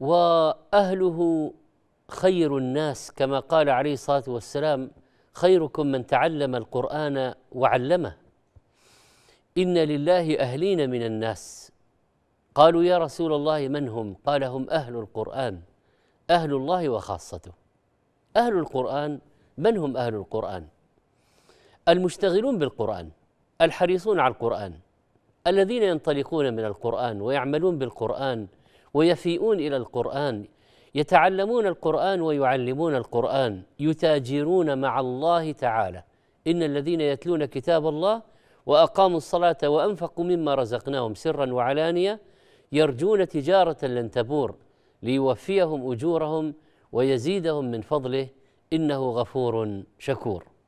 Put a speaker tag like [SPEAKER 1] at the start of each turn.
[SPEAKER 1] واهله خير الناس كما قال عليه الصلاه والسلام خيركم من تعلم القران وعلمه ان لله اهلين من الناس قالوا يا رسول الله من هم قال هم اهل القران اهل الله وخاصته اهل القران من هم اهل القران المشتغلون بالقران الحريصون على القران الذين ينطلقون من القران ويعملون بالقران ويفيئون الى القران يتعلمون القران ويعلمون القران يتاجرون مع الله تعالى ان الذين يتلون كتاب الله واقاموا الصلاه وانفقوا مما رزقناهم سرا وعلانيه يرجون تجاره لن تبور ليوفيهم اجورهم ويزيدهم من فضله انه غفور شكور